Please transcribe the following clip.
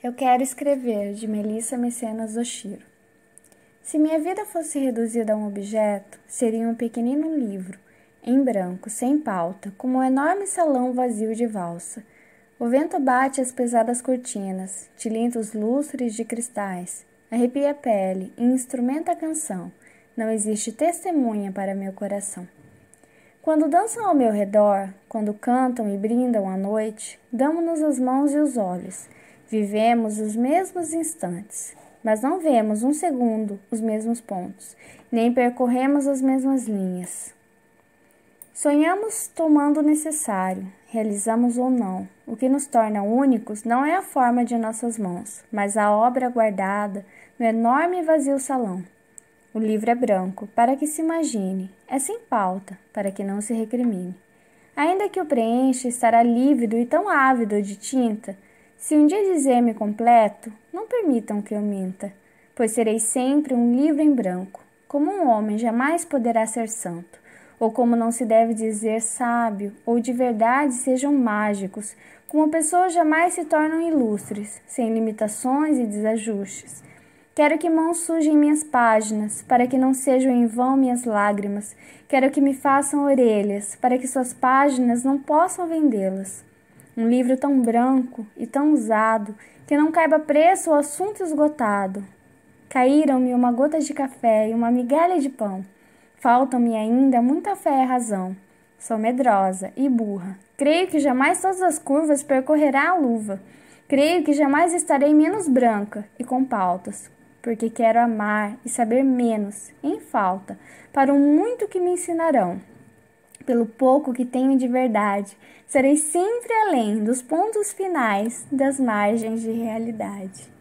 Eu Quero Escrever, de Melissa Mecenas Oshiro. Se minha vida fosse reduzida a um objeto, seria um pequenino livro, em branco, sem pauta, como um enorme salão vazio de valsa. O vento bate as pesadas cortinas, tilinta os lustres de cristais, arrepia a pele e instrumenta a canção. Não existe testemunha para meu coração. Quando dançam ao meu redor, quando cantam e brindam à noite, damos-nos as mãos e os olhos Vivemos os mesmos instantes, mas não vemos um segundo os mesmos pontos, nem percorremos as mesmas linhas. Sonhamos tomando o necessário, realizamos ou não. O que nos torna únicos não é a forma de nossas mãos, mas a obra guardada no enorme e vazio salão. O livro é branco, para que se imagine, é sem pauta, para que não se recrimine. Ainda que o preencha, estará lívido e tão ávido de tinta se um dia dizer-me completo, não permitam que eu minta, pois serei sempre um livro em branco. Como um homem jamais poderá ser santo, ou como não se deve dizer sábio, ou de verdade sejam mágicos, como pessoas jamais se tornam ilustres, sem limitações e desajustes. Quero que mãos sujem minhas páginas, para que não sejam em vão minhas lágrimas. Quero que me façam orelhas, para que suas páginas não possam vendê-las um livro tão branco e tão usado que não caiba preço ao assunto esgotado. Caíram-me uma gota de café e uma migalha de pão. Faltam-me ainda muita fé e razão. Sou medrosa e burra. Creio que jamais todas as curvas percorrerá a luva. Creio que jamais estarei menos branca e com pautas, porque quero amar e saber menos, em falta, para o muito que me ensinarão pelo pouco que tenho de verdade. Serei sempre além dos pontos finais das margens de realidade.